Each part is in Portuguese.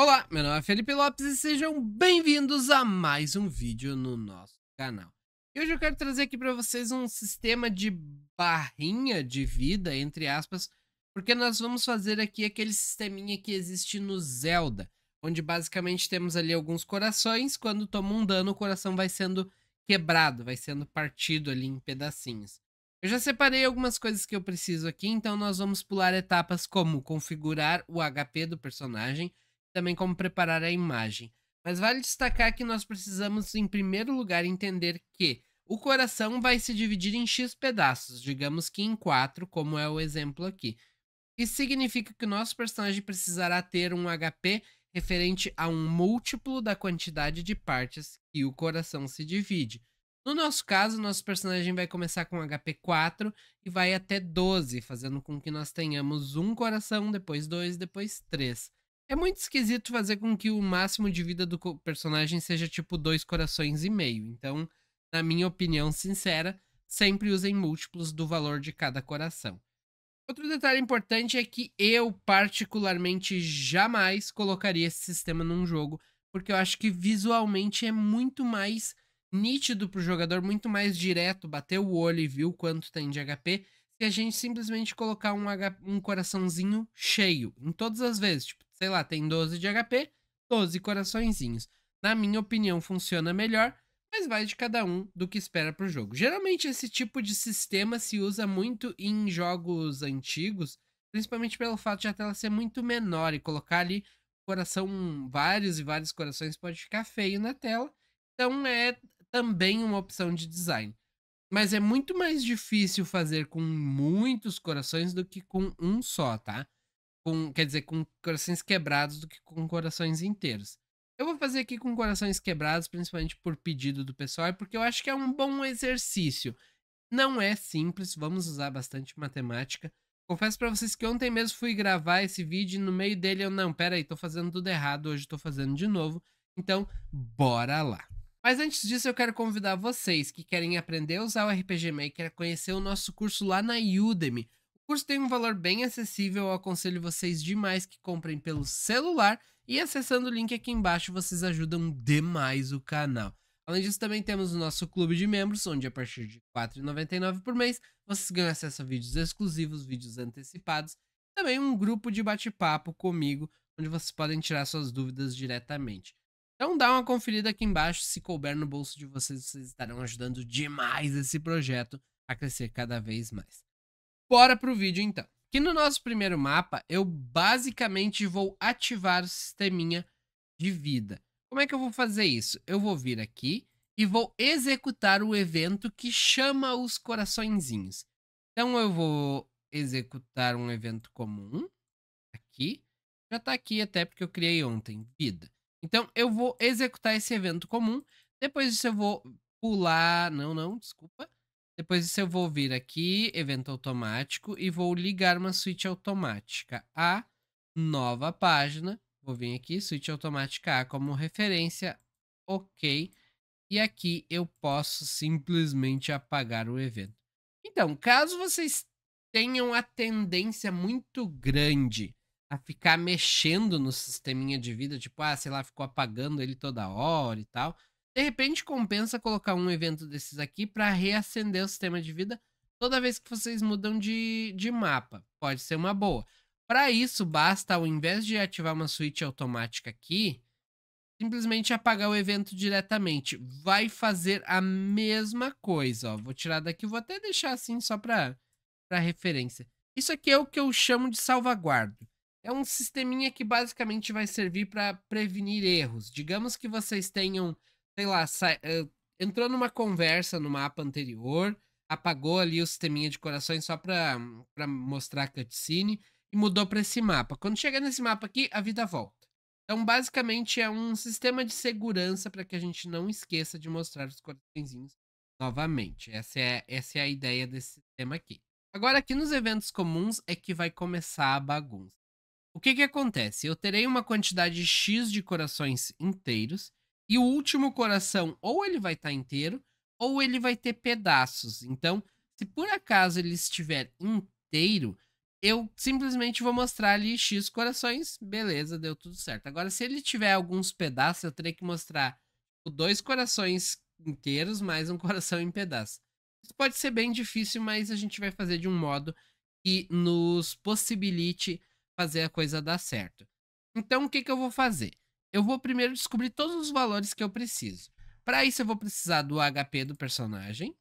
Olá, meu nome é Felipe Lopes e sejam bem-vindos a mais um vídeo no nosso canal. E hoje eu quero trazer aqui para vocês um sistema de barrinha de vida, entre aspas, porque nós vamos fazer aqui aquele sisteminha que existe no Zelda, onde basicamente temos ali alguns corações, quando toma um dano o coração vai sendo quebrado, vai sendo partido ali em pedacinhos. Eu já separei algumas coisas que eu preciso aqui, então nós vamos pular etapas como configurar o HP do personagem, também como preparar a imagem. Mas vale destacar que nós precisamos, em primeiro lugar, entender que o coração vai se dividir em X pedaços, digamos que em quatro, como é o exemplo aqui. Isso significa que o nosso personagem precisará ter um HP referente a um múltiplo da quantidade de partes que o coração se divide. No nosso caso, nosso personagem vai começar com HP 4 e vai até 12, fazendo com que nós tenhamos um coração, depois dois, depois três. É muito esquisito fazer com que o máximo de vida do personagem seja tipo dois corações e meio. Então, na minha opinião sincera, sempre usem múltiplos do valor de cada coração. Outro detalhe importante é que eu, particularmente, jamais colocaria esse sistema num jogo, porque eu acho que visualmente é muito mais nítido para o jogador, muito mais direto, bater o olho e viu quanto tem de HP, se a gente simplesmente colocar um, H... um coraçãozinho cheio, em todas as vezes. Tipo, sei lá, tem 12 de HP, 12 coraçõezinhos. Na minha opinião, funciona melhor, mas vai de cada um do que espera pro jogo. Geralmente, esse tipo de sistema se usa muito em jogos antigos, principalmente pelo fato de a tela ser muito menor e colocar ali coração, vários e vários corações pode ficar feio na tela. Então, é também uma opção de design. Mas é muito mais difícil fazer com muitos corações do que com um só, tá? com, quer dizer, com corações quebrados do que com corações inteiros. Eu vou fazer aqui com corações quebrados, principalmente por pedido do pessoal, porque eu acho que é um bom exercício. Não é simples, vamos usar bastante matemática. Confesso para vocês que ontem mesmo fui gravar esse vídeo e no meio dele eu não, pera aí, tô fazendo tudo errado, hoje tô fazendo de novo. Então, bora lá. Mas antes disso, eu quero convidar vocês que querem aprender a usar o RPG Maker a conhecer o nosso curso lá na Udemy. O curso tem um valor bem acessível, eu aconselho vocês demais que comprem pelo celular e acessando o link aqui embaixo vocês ajudam demais o canal. Além disso, também temos o nosso clube de membros, onde a partir de R$ 4,99 por mês vocês ganham acesso a vídeos exclusivos, vídeos antecipados, e também um grupo de bate-papo comigo, onde vocês podem tirar suas dúvidas diretamente. Então dá uma conferida aqui embaixo, se couber no bolso de vocês, vocês estarão ajudando demais esse projeto a crescer cada vez mais. Bora pro vídeo então. Aqui no nosso primeiro mapa, eu basicamente vou ativar o sisteminha de vida. Como é que eu vou fazer isso? Eu vou vir aqui e vou executar o evento que chama os coraçõezinhos. Então eu vou executar um evento comum aqui. Já está aqui até porque eu criei ontem, vida. Então eu vou executar esse evento comum. Depois disso eu vou pular, não, não, desculpa. Depois disso eu vou vir aqui, evento automático, e vou ligar uma switch automática a nova página. Vou vir aqui, switch automática A como referência, ok. E aqui eu posso simplesmente apagar o evento. Então, caso vocês tenham a tendência muito grande a ficar mexendo no sisteminha de vida, tipo, ah, sei lá, ficou apagando ele toda hora e tal, de repente compensa colocar um evento desses aqui para reacender o sistema de vida toda vez que vocês mudam de, de mapa. Pode ser uma boa. Para isso, basta, ao invés de ativar uma switch automática aqui, simplesmente apagar o evento diretamente. Vai fazer a mesma coisa, ó. Vou tirar daqui, vou até deixar assim só para referência. Isso aqui é o que eu chamo de salvaguardo. É um sisteminha que basicamente vai servir para prevenir erros. Digamos que vocês tenham sei lá, sai, uh, eh, entrou numa conversa no mapa anterior, apagou ali o sisteminha de corações só pra, pra mostrar a cutscene e mudou pra esse mapa. Quando chega nesse mapa aqui, a vida volta. Então, basicamente, é um sistema de segurança para que a gente não esqueça de mostrar os coraçõezinhos novamente. Essa é, essa é a ideia desse sistema aqui. Agora, aqui nos eventos comuns é que vai começar a bagunça. O que que acontece? Eu terei uma quantidade X de corações inteiros e o último coração, ou ele vai estar tá inteiro, ou ele vai ter pedaços. Então, se por acaso ele estiver inteiro, eu simplesmente vou mostrar ali X corações, beleza, deu tudo certo. Agora, se ele tiver alguns pedaços, eu terei que mostrar tipo, dois corações inteiros, mais um coração em pedaço. Isso pode ser bem difícil, mas a gente vai fazer de um modo que nos possibilite fazer a coisa dar certo. Então, o que, que eu vou fazer? eu vou primeiro descobrir todos os valores que eu preciso. Para isso, eu vou precisar do HP do personagem.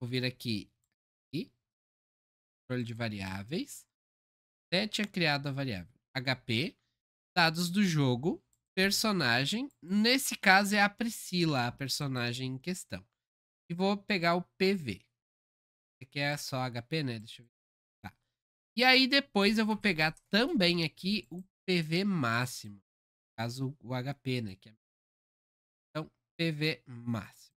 Vou vir aqui. aqui controle de variáveis. Até tinha criado a variável. HP. Dados do jogo. Personagem. Nesse caso, é a Priscila, a personagem em questão. E vou pegar o PV. Aqui é só HP, né? Deixa eu ver. Tá. E aí, depois, eu vou pegar também aqui o PV máximo caso o HP, né? Que é... Então, PV máximo.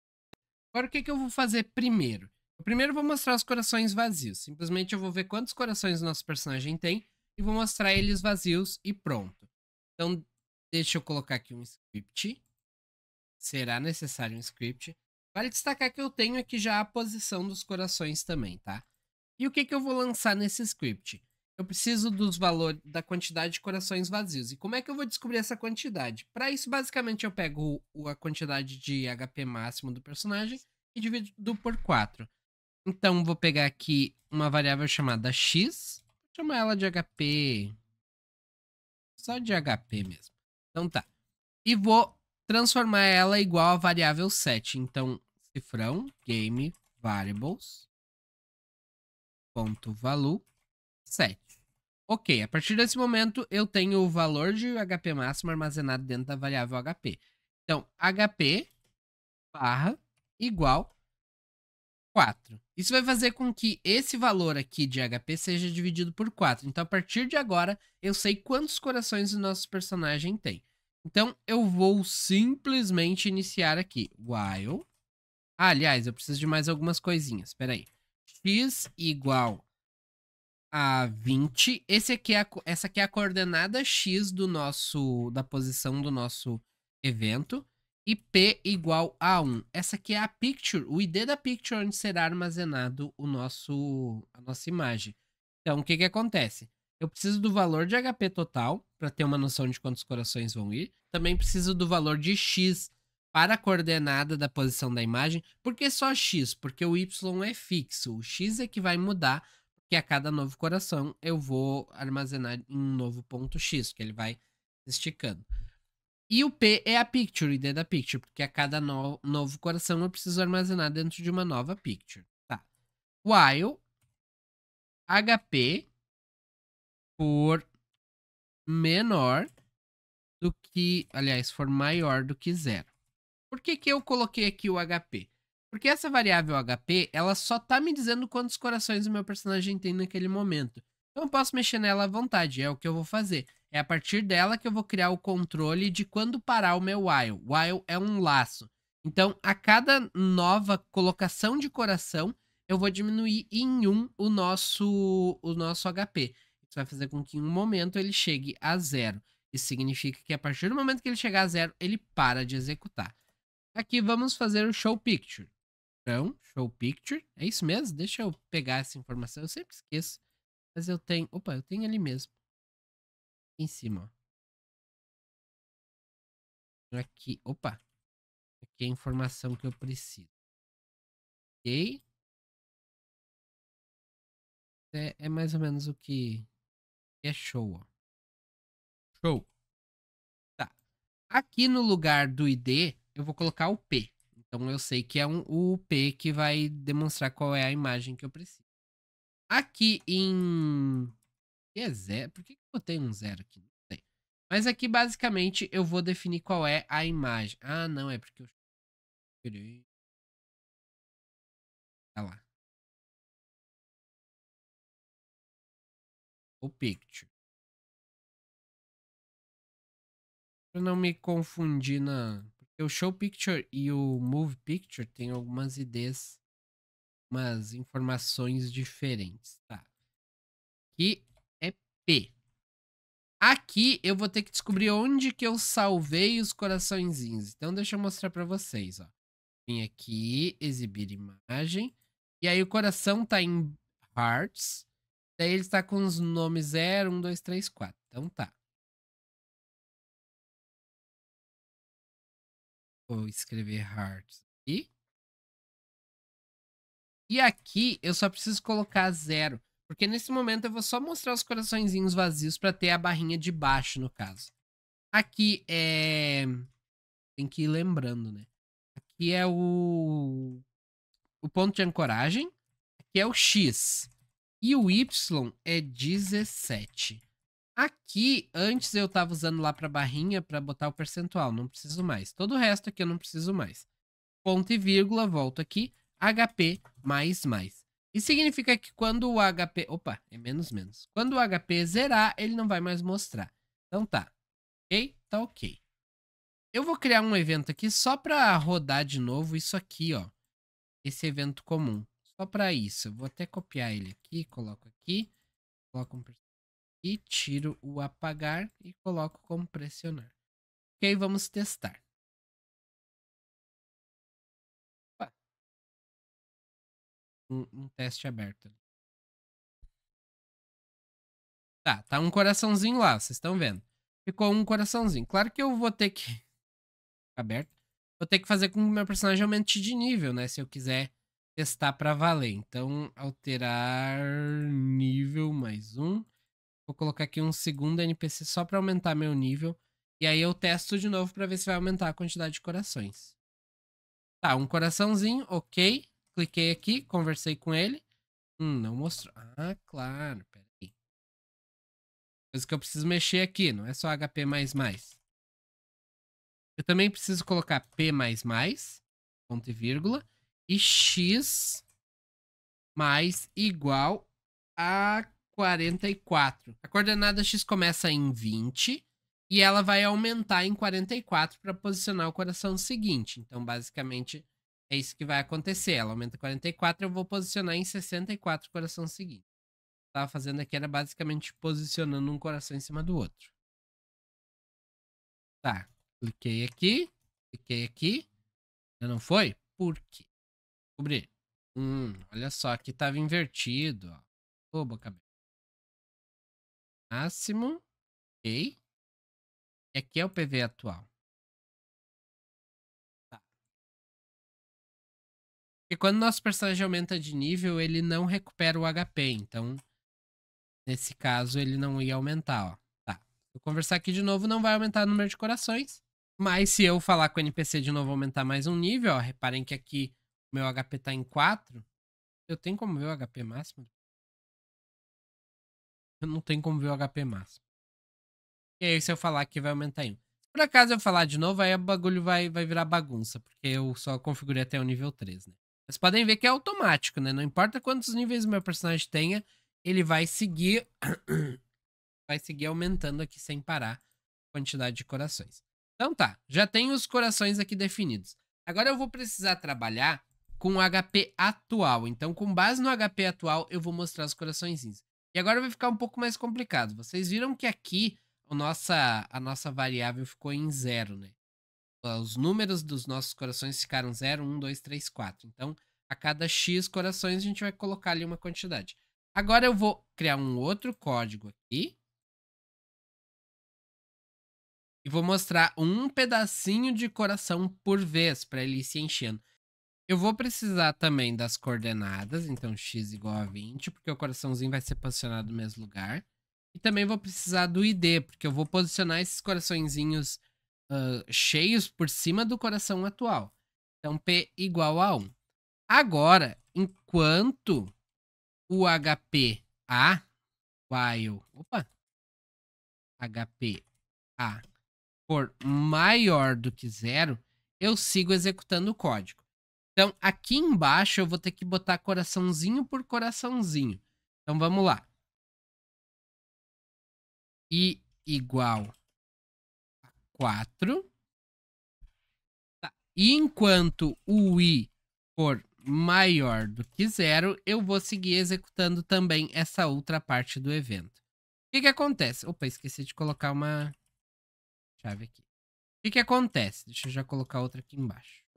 Agora, o que, que eu vou fazer primeiro? Eu primeiro vou mostrar os corações vazios. Simplesmente eu vou ver quantos corações o nosso personagem tem e vou mostrar eles vazios e pronto. Então, deixa eu colocar aqui um script. Será necessário um script. Vale destacar que eu tenho aqui já a posição dos corações também, tá? E o que, que eu vou lançar nesse script? Eu preciso dos valores, da quantidade de corações vazios. E como é que eu vou descobrir essa quantidade? Para isso, basicamente, eu pego o, a quantidade de HP máximo do personagem e divido por 4. Então, vou pegar aqui uma variável chamada x. Vou chamar ela de HP. Só de HP mesmo. Então tá. E vou transformar ela igual a variável 7. Então, cifrão, game, variables, ponto, value, 7. Ok, a partir desse momento eu tenho o valor de HP máximo armazenado dentro da variável HP. Então, HP barra igual 4. Isso vai fazer com que esse valor aqui de HP seja dividido por 4. Então, a partir de agora, eu sei quantos corações o nosso personagem tem. Então, eu vou simplesmente iniciar aqui. While. Ah, aliás, eu preciso de mais algumas coisinhas. Espera aí. x igual a 20. Esse aqui é a, essa aqui é a coordenada x do nosso da posição do nosso evento e p igual a 1. Essa aqui é a picture, o ID da picture onde será armazenado o nosso a nossa imagem. Então, o que que acontece? Eu preciso do valor de HP total para ter uma noção de quantos corações vão ir. Também preciso do valor de x para a coordenada da posição da imagem. Por que só x? Porque o y é fixo. O x é que vai mudar que a cada novo coração eu vou armazenar em um novo ponto X, que ele vai esticando. E o P é a picture, ideia é da picture, porque a cada no novo coração eu preciso armazenar dentro de uma nova picture. Tá. While HP for menor do que, aliás, for maior do que zero. Por que, que eu coloquei aqui o HP? Porque essa variável HP, ela só tá me dizendo quantos corações o meu personagem tem naquele momento. Então eu posso mexer nela à vontade, é o que eu vou fazer. É a partir dela que eu vou criar o controle de quando parar o meu while. While é um laço. Então, a cada nova colocação de coração, eu vou diminuir em um o nosso, o nosso HP. Isso vai fazer com que em um momento ele chegue a zero. Isso significa que a partir do momento que ele chegar a zero, ele para de executar. Aqui vamos fazer o show picture. Então, show picture. É isso mesmo? Deixa eu pegar essa informação. Eu sempre esqueço. Mas eu tenho. Opa, eu tenho ali mesmo. Aqui em cima, ó. Aqui. Opa. Aqui é a informação que eu preciso. Ok. É, é mais ou menos o que é show, ó. Show. Tá. Aqui no lugar do ID, eu vou colocar o P. Então eu sei que é um, o P que vai demonstrar qual é a imagem que eu preciso. Aqui em... Que é zero? Por que, que eu botei um zero aqui? Não sei. Mas aqui basicamente eu vou definir qual é a imagem. Ah, não, é porque eu... Olha tá lá. O picture. Pra não me confundir na o Show Picture e o Move Picture têm algumas ideias, umas informações diferentes, tá? Aqui é P. Aqui eu vou ter que descobrir onde que eu salvei os coraçõezinhos. Então deixa eu mostrar para vocês, ó. Vim aqui, exibir imagem. E aí o coração tá em hearts. Daí ele está com os nomes 0, 1, 2, 3, 4. Então tá. Vou escrever hearts aqui. E aqui eu só preciso colocar zero. Porque nesse momento eu vou só mostrar os coraçõezinhos vazios para ter a barrinha de baixo, no caso. Aqui é... Tem que ir lembrando, né? Aqui é o... O ponto de ancoragem. Aqui é o X. E o Y é 17. Aqui, antes eu estava usando lá para barrinha para botar o percentual, não preciso mais. Todo o resto aqui eu não preciso mais. Ponto e vírgula, volto aqui, HP mais mais. Isso significa que quando o HP... Opa, é menos menos. Quando o HP zerar, ele não vai mais mostrar. Então tá. Ok? Tá ok. Eu vou criar um evento aqui só para rodar de novo isso aqui, ó. Esse evento comum. Só para isso. Eu vou até copiar ele aqui, coloco aqui. Coloco um percentual e tiro o apagar e coloco como pressionar. Ok, vamos testar. Um, um, teste aberto. Tá, tá um coraçãozinho lá, vocês estão vendo. Ficou um coraçãozinho. Claro que eu vou ter que... Aberto. Vou ter que fazer com que meu personagem aumente de nível, né? Se eu quiser testar pra valer. Então, alterar nível mais um. Vou colocar aqui um segundo NPC só para aumentar meu nível. E aí eu testo de novo para ver se vai aumentar a quantidade de corações. Tá, um coraçãozinho, ok. Cliquei aqui, conversei com ele. Hum, não mostrou. Ah, claro, peraí. Coisa que eu preciso mexer aqui, não é só HP++. Eu também preciso colocar P++, ponto e vírgula, e X mais igual a 44. A coordenada X começa em 20 e ela vai aumentar em 44 para posicionar o coração seguinte. Então, basicamente, é isso que vai acontecer. Ela aumenta 44, eu vou posicionar em 64 o coração seguinte. O que eu estava fazendo aqui era basicamente posicionando um coração em cima do outro. Tá, cliquei aqui, cliquei aqui. não foi? Por quê? Descobri. Hum, olha só, aqui estava invertido, ó. Ô, boca máximo. Ok. É e aqui é o PV atual. Tá. E quando nosso personagem aumenta de nível, ele não recupera o HP. Então, nesse caso, ele não ia aumentar, ó. Tá. Se eu conversar aqui de novo, não vai aumentar o número de corações. Mas se eu falar com o NPC de novo, aumentar mais um nível, ó. Reparem que aqui meu HP tá em 4. Eu tenho como ver o HP máximo do não tem como ver o HP máximo. E aí, se eu falar que vai aumentar em 1. Se por acaso eu falar de novo, aí o bagulho vai, vai virar bagunça, porque eu só configurei até o nível 3, né? Vocês podem ver que é automático, né? Não importa quantos níveis o meu personagem tenha, ele vai seguir... vai seguir aumentando aqui sem parar a quantidade de corações. Então tá, já tenho os corações aqui definidos. Agora eu vou precisar trabalhar com o HP atual. Então, com base no HP atual, eu vou mostrar os coraçõezinhos. E agora vai ficar um pouco mais complicado. Vocês viram que aqui a nossa, a nossa variável ficou em zero, né? Os números dos nossos corações ficaram 0, 1, 2, 3, 4. Então, a cada x corações, a gente vai colocar ali uma quantidade. Agora eu vou criar um outro código aqui. E vou mostrar um pedacinho de coração por vez para ele se enchendo. Eu vou precisar também das coordenadas, então x igual a 20, porque o coraçãozinho vai ser posicionado no mesmo lugar. E também vou precisar do ID, porque eu vou posicionar esses coraçõezinhos uh, cheios por cima do coração atual. Então P igual a 1. Agora, enquanto o HP A, while, opa, HP A for maior do que zero, eu sigo executando o código. Então, aqui embaixo eu vou ter que botar coraçãozinho por coraçãozinho. Então, vamos lá. I igual a 4. Tá. E enquanto o i for maior do que zero, eu vou seguir executando também essa outra parte do evento. O que, que acontece? Opa, esqueci de colocar uma chave aqui. O que, que acontece? Deixa eu já colocar outra aqui embaixo.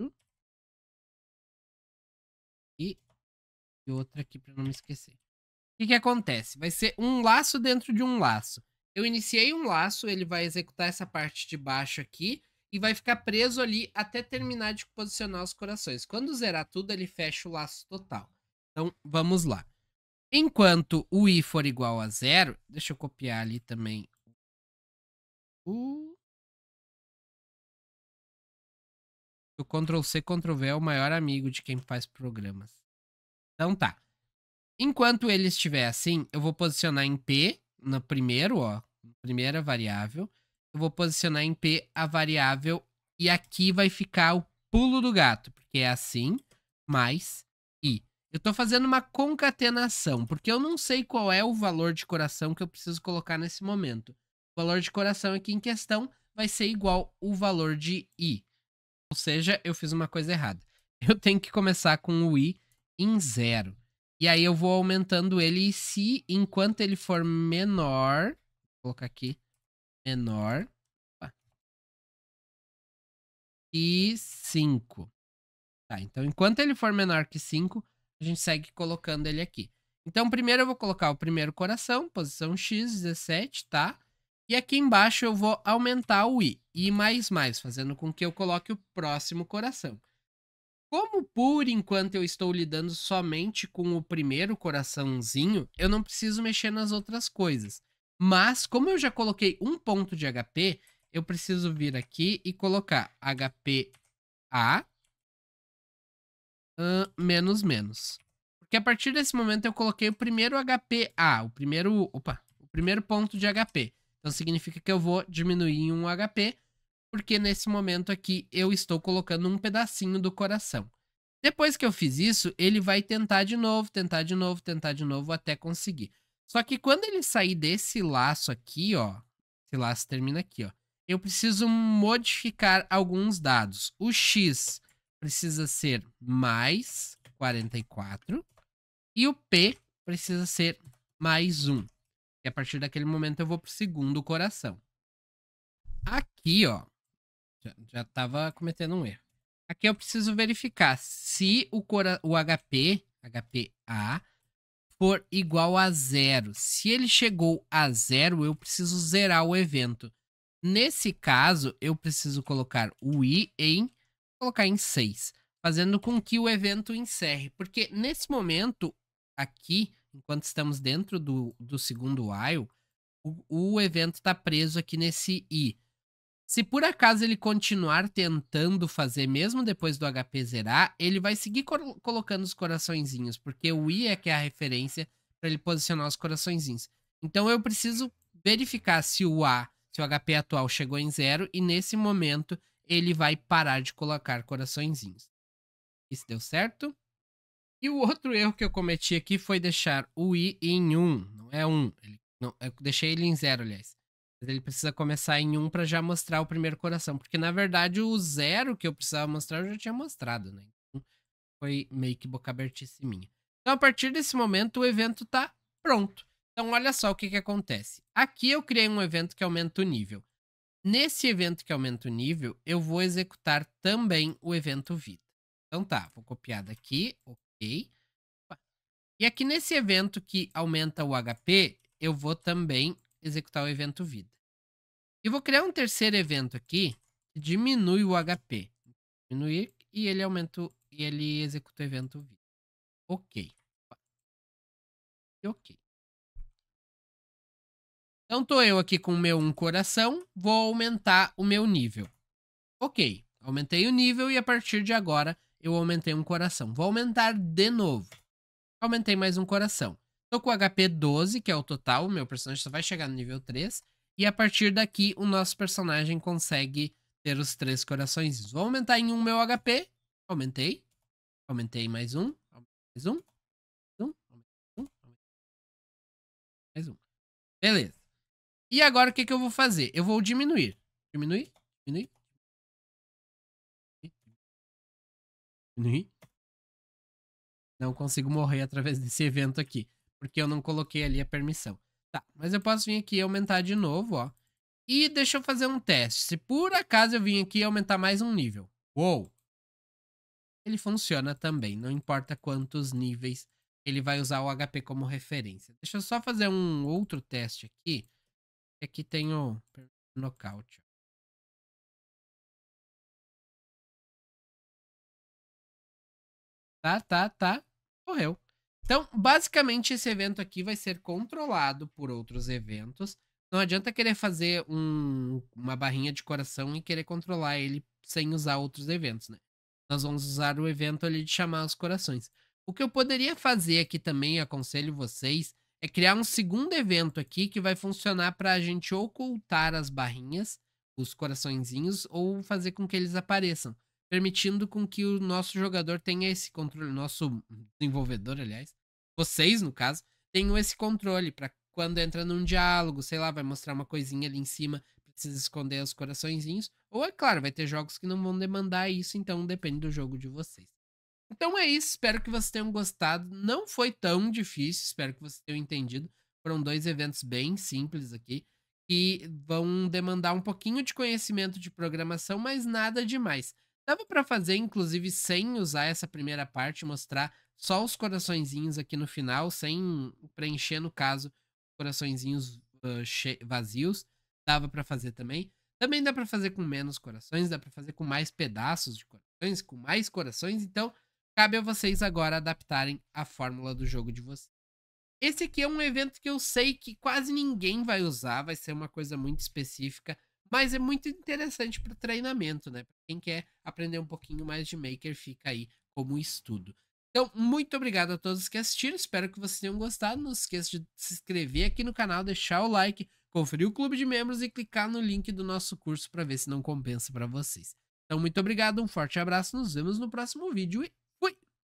E, e outra aqui para não me esquecer. O que, que acontece? Vai ser um laço dentro de um laço. Eu iniciei um laço, ele vai executar essa parte de baixo aqui e vai ficar preso ali até terminar de posicionar os corações. Quando zerar tudo, ele fecha o laço total. Então, vamos lá. Enquanto o i for igual a zero, deixa eu copiar ali também o o Ctrl C, Ctrl V é o maior amigo de quem faz programas. Então tá. Enquanto ele estiver assim, eu vou posicionar em P, no primeiro, ó, primeira variável. Eu vou posicionar em P a variável e aqui vai ficar o pulo do gato, porque é assim, mais I. Eu estou fazendo uma concatenação, porque eu não sei qual é o valor de coração que eu preciso colocar nesse momento. O valor de coração aqui em questão vai ser igual o valor de I. Ou seja, eu fiz uma coisa errada. Eu tenho que começar com o i em zero. E aí eu vou aumentando ele e se enquanto ele for menor, vou colocar aqui menor opa, que 5. Tá, então enquanto ele for menor que 5, a gente segue colocando ele aqui. Então primeiro eu vou colocar o primeiro coração, posição X, 17, tá? E aqui embaixo eu vou aumentar o i, i++, fazendo com que eu coloque o próximo coração. Como por enquanto eu estou lidando somente com o primeiro coraçãozinho, eu não preciso mexer nas outras coisas. Mas como eu já coloquei um ponto de HP, eu preciso vir aqui e colocar HP uh, menos menos. Porque a partir desse momento eu coloquei o primeiro A, o primeiro, opa, o primeiro ponto de HP. Então significa que eu vou diminuir em um HP, porque nesse momento aqui eu estou colocando um pedacinho do coração. Depois que eu fiz isso, ele vai tentar de novo, tentar de novo, tentar de novo até conseguir. Só que quando ele sair desse laço aqui, ó, esse laço termina aqui, ó, eu preciso modificar alguns dados. O X precisa ser mais 44 e o P precisa ser mais 1. E a partir daquele momento eu vou pro segundo coração. Aqui, ó. Já, já tava cometendo um erro. Aqui eu preciso verificar se o, cora o HP, HPA, for igual a zero. Se ele chegou a zero, eu preciso zerar o evento. Nesse caso, eu preciso colocar o i em colocar em 6, fazendo com que o evento encerre, porque nesse momento aqui enquanto estamos dentro do, do segundo while, o, o evento está preso aqui nesse i. Se por acaso ele continuar tentando fazer, mesmo depois do HP zerar, ele vai seguir col colocando os coraçõezinhos, porque o i é que é a referência para ele posicionar os coraçõezinhos. Então eu preciso verificar se o A, se o HP atual chegou em zero, e nesse momento ele vai parar de colocar coraçõezinhos. Isso deu certo? E o outro erro que eu cometi aqui foi deixar o i em 1, um, não é 1. Um, ele, não, eu deixei ele em 0, aliás. Mas ele precisa começar em 1 um para já mostrar o primeiro coração, porque na verdade o 0 que eu precisava mostrar eu já tinha mostrado, né? Então, foi meio que boca abertice minha. Então a partir desse momento o evento está pronto. Então olha só o que que acontece. Aqui eu criei um evento que aumenta o nível. Nesse evento que aumenta o nível, eu vou executar também o evento vida. Então tá, vou copiar daqui, ok. E aqui nesse evento que aumenta o HP, eu vou também executar o evento vida. E vou criar um terceiro evento aqui que diminui o HP. Diminuir e ele aumenta e ele executa o evento vida. Ok. Ok. Então estou eu aqui com o meu um coração, vou aumentar o meu nível. Ok, aumentei o nível e a partir de agora eu aumentei um coração. Vou aumentar de novo. Aumentei mais um coração. Tô com HP 12, que é o total, meu personagem só vai chegar no nível 3. E a partir daqui, o nosso personagem consegue ter os três corações. Vou aumentar em um meu HP. Aumentei. Aumentei mais um. Mais um. Mais um. Mais um. Beleza. E agora o que, que eu vou fazer? Eu vou diminuir. Diminuir. Diminuir. Né? Não consigo morrer através desse evento aqui, porque eu não coloquei ali a permissão. Tá, mas eu posso vir aqui e aumentar de novo, ó. E deixa eu fazer um teste. Se por acaso eu vim aqui aumentar mais um nível. Uou! Ele funciona também, não importa quantos níveis ele vai usar o HP como referência. Deixa eu só fazer um outro teste aqui. Aqui tem o nocaute. Tá, tá, tá. Correu. Então, basicamente, esse evento aqui vai ser controlado por outros eventos. Não adianta querer fazer um, uma barrinha de coração e querer controlar ele sem usar outros eventos, né? Nós vamos usar o evento ali de chamar os corações. O que eu poderia fazer aqui também, aconselho vocês, é criar um segundo evento aqui que vai funcionar para a gente ocultar as barrinhas, os coraçõezinhos, ou fazer com que eles apareçam permitindo com que o nosso jogador tenha esse controle, nosso desenvolvedor, aliás, vocês, no caso, tenham esse controle para quando entra num diálogo, sei lá, vai mostrar uma coisinha ali em cima, precisa esconder os coraçõezinhos. Ou, é claro, vai ter jogos que não vão demandar isso, então depende do jogo de vocês. Então é isso, espero que vocês tenham gostado. Não foi tão difícil, espero que vocês tenham entendido. Foram dois eventos bem simples aqui, que vão demandar um pouquinho de conhecimento de programação, mas nada demais. Dava para fazer, inclusive, sem usar essa primeira parte, mostrar só os coraçõezinhos aqui no final, sem preencher, no caso, coraçõezinhos uh, vazios. Dava para fazer também. Também dá para fazer com menos corações, dá para fazer com mais pedaços de corações, com mais corações. Então, cabe a vocês agora adaptarem a fórmula do jogo de vocês. Esse aqui é um evento que eu sei que quase ninguém vai usar, vai ser uma coisa muito específica mas é muito interessante para o treinamento, né? Para quem quer aprender um pouquinho mais de Maker, fica aí como estudo. Então, muito obrigado a todos que assistiram. Espero que vocês tenham gostado. Não esqueça de se inscrever aqui no canal, deixar o like, conferir o clube de membros e clicar no link do nosso curso para ver se não compensa para vocês. Então, muito obrigado, um forte abraço, nos vemos no próximo vídeo e